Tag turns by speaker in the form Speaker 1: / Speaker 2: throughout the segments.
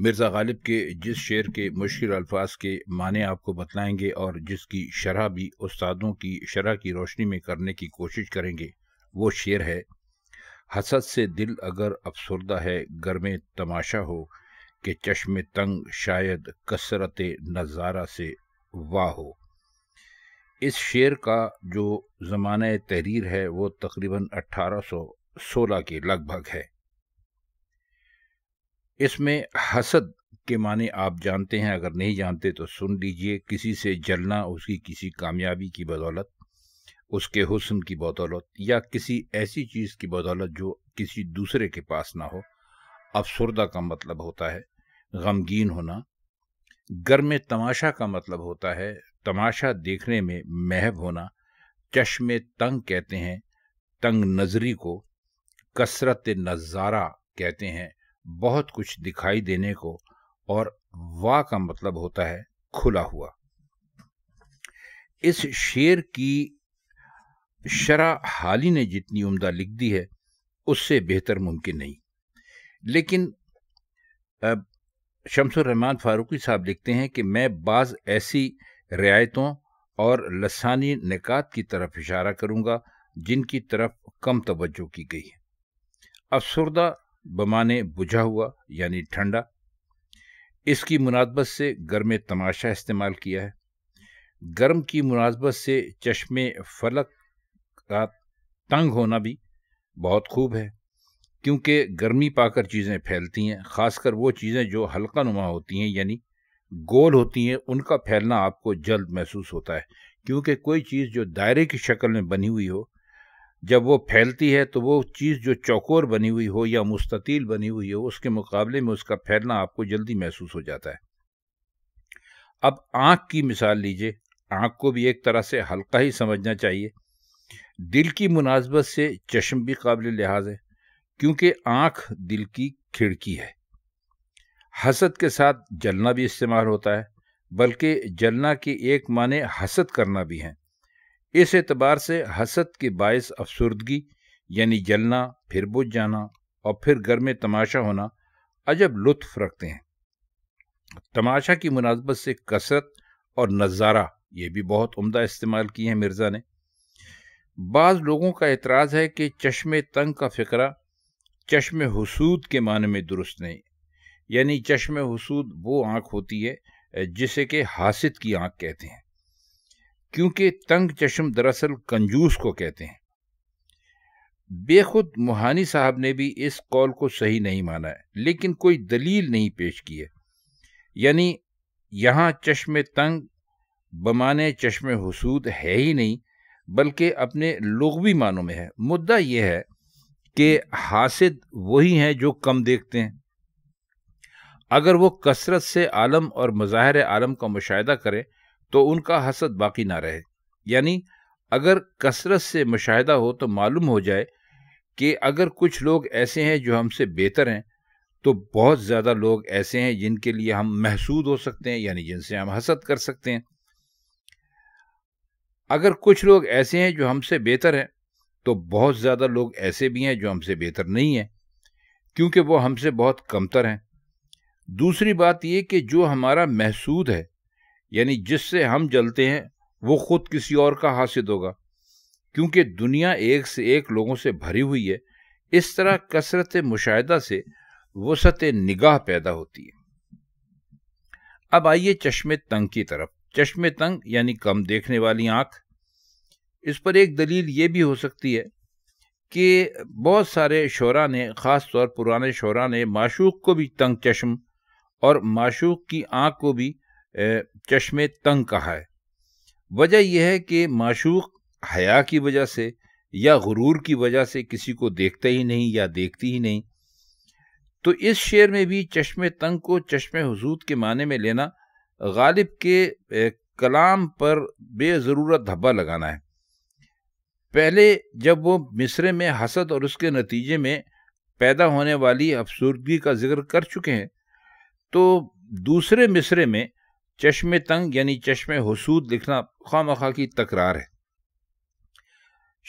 Speaker 1: मिर्ज़ा गालिब के जिस शेर के मुश्किल अल्फाज के माने आपको बतलाएंगे और जिसकी शरह भी उस्तादों की शरह की रोशनी में करने की कोशिश करेंगे वो शेर है हसद से दिल अगर अफसरदा है गर्म में तमाशा हो कि चश्म तंग शायद कसरत नज़ारा से वाह हो इस शेर का जो ज़माने तहरीर है वो तकरीबन 1816 के लगभग है इसमें हसद के माने आप जानते हैं अगर नहीं जानते तो सुन लीजिए किसी से जलना उसकी किसी कामयाबी की बदौलत उसके हुस्न की बदौलत या किसी ऐसी चीज़ की बदौलत जो किसी दूसरे के पास ना हो अफसरदा का मतलब होता है गमगीन होना गर में तमाशा का मतलब होता है तमाशा देखने में महब होना चश्मे तंग कहते हैं तंग नजरी को कसरत नज़ारा कहते हैं बहुत कुछ दिखाई देने को और वा का मतलब होता है खुला हुआ इस शेर की शरा हाली ने जितनी उम्दा लिख दी है उससे बेहतर मुमकिन नहीं लेकिन रहमान फारूकी साहब लिखते हैं कि मैं बाज़ ऐसी रियायतों और लसानी निकात की तरफ इशारा करूंगा जिनकी तरफ कम तवज्जो की गई है अफसरदा बमाने बुझा हुआ यानी ठंडा इसकी मुनासबत से गर्म तमाशा इस्तेमाल किया है गर्म की मुनासबत से चश्मे फलक का तंग होना भी बहुत खूब है क्योंकि गर्मी पाकर चीज़ें फैलती हैं ख़ासकर वो चीज़ें जो हल्का नुमा होती हैं यानी गोल होती हैं उनका फैलना आपको जल्द महसूस होता है क्योंकि कोई चीज़ जो दायरे की शक्ल में बनी हुई हो जब वो फैलती है तो वो चीज़ जो चौकोर बनी हुई हो या मुस्ततील बनी हुई हो उसके मुकाबले में उसका फैलना आपको जल्दी महसूस हो जाता है अब आँख की मिसाल लीजिए आँख को भी एक तरह से हल्का ही समझना चाहिए दिल की मुनासबत से चश्म भी काबिल लिहाज है क्योंकि आँख दिल की खिड़की है हसद के साथ जलना भी इस्तेमाल होता है बल्कि जलना के एक माने हसद करना भी हैं इस एतबार से हसद के बायस अफसरदगी यानी जलना फिर बुझ जाना और फिर घर में तमाशा होना अजब लुत्फ रखते हैं तमाशा की मुनासबत से कसरत और नज़ारा ये भी बहुत उम्दा इस्तेमाल किए हैं मिर्ज़ा ने बाज़ लोगों का एतराज़ है कि चश्म तंग का फ़िक्रा चश्म हसूद के माने में दुरुस्त नहीं यानी चश्म हसूद वो आँख होती है जिसे कि हासिद की आँख कहते हैं क्योंकि तंग चश्म दरअसल कंजूस को कहते हैं बेखुद मोहानी साहब ने भी इस कॉल को सही नहीं माना है लेकिन कोई दलील नहीं पेश की है यानी यहाँ चश्म तंग बमाने चश्म हसूद है ही नहीं बल्कि अपने लगवी मानों में है मुद्दा यह है कि हासिद वही हैं जो कम देखते हैं अगर वो कसरत से आलम और मज़ाहिर आलम का मुशाह करें तो उनका हसद बाकी ना रहे यानी अगर कसरत से मुशाह हो तो मालूम हो जाए कि अगर कुछ लोग ऐसे हैं जो हमसे बेहतर हैं तो बहुत ज़्यादा लोग ऐसे हैं जिनके लिए हम महसूद हो सकते हैं यानी जिनसे हम हसद कर सकते हैं अगर कुछ लोग ऐसे हैं जो हमसे बेहतर हैं तो बहुत ज़्यादा लोग ऐसे भी हैं जो हमसे बेहतर नहीं हैं क्योंकि वो हमसे बहुत कमतर हैं दूसरी बात ये कि जो हमारा महसूद है यानी जिससे हम जलते हैं वो खुद किसी और का हासिल होगा क्योंकि दुनिया एक से एक लोगों से भरी हुई है इस तरह कसरत मुशाह से वसत निगाह पैदा होती है अब आइए चश्मे तंग की तरफ चश्मे तंग यानी कम देखने वाली आंख इस पर एक दलील ये भी हो सकती है कि बहुत सारे शरा ने ख़ास तौर पुराने शोरा ने माशूक को भी तंग चश्म और माशूक की आंख को भी चश्मे तंग कहा है वजह यह है कि माशूक हया की वजह से या गुरूर की वजह से किसी को देखता ही नहीं या देखती ही नहीं तो इस शेर में भी चश्मे तंग को चश्मे हजूद के माने में लेना गालिब के कलाम पर बेज़रूरत धब्बा लगाना है पहले जब वो मिसरे में हसद और उसके नतीजे में पैदा होने वाली अफसरदगी का जिक्र कर चुके हैं तो दूसरे मिसरे में चश्मे तंग यानी चश्मे हसूद लिखना खाम खा की तकरार है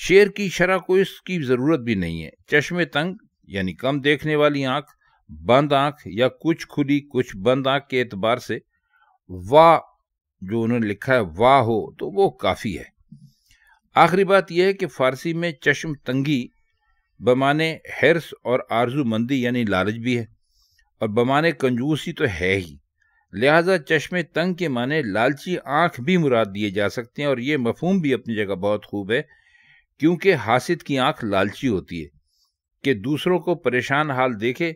Speaker 1: शेर की शरह को इसकी ज़रूरत भी नहीं है चश्मे तंग यानी कम देखने वाली आंख बंद आंख या कुछ खुली कुछ बंद आंख के एतबार से वाह जो उन्होंने लिखा है वाह हो तो वो काफ़ी है आखिरी बात यह है कि फ़ारसी में चश्म तंगी बमाने हर्स और मंदी यानी लालच भी है और बमाने कंजूसी तो है ही लिहाजा चश्मे तंग के माने लालची आंख भी मुराद दिए जा सकते हैं और ये मफहम भी अपनी जगह बहुत खूब है क्योंकि हासिद की आंख लालची होती है कि दूसरों को परेशान हाल देखे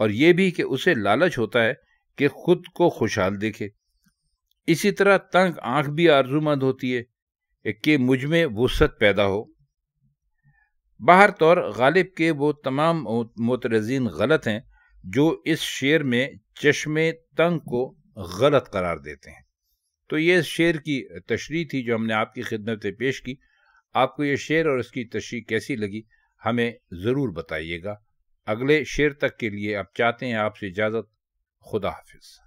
Speaker 1: और ये भी कि उसे लालच होता है कि खुद को खुशहाल देखे इसी तरह तंग आंख भी आरजूमंद होती है कि मुझ में वसत पैदा हो बाहर तौर गालिब के वो तमाम मोतरजीन गलत हैं जो इस शेर में चश्म तंग को गलत करार देते हैं तो ये शेर की तशरी थी जो हमने आपकी खिदमत से पेश की आपको ये शेर और इसकी तशरी कैसी लगी हमें ज़रूर बताइएगा अगले शेर तक के लिए आप चाहते हैं आपसे इजाज़त खुदा हाफिज़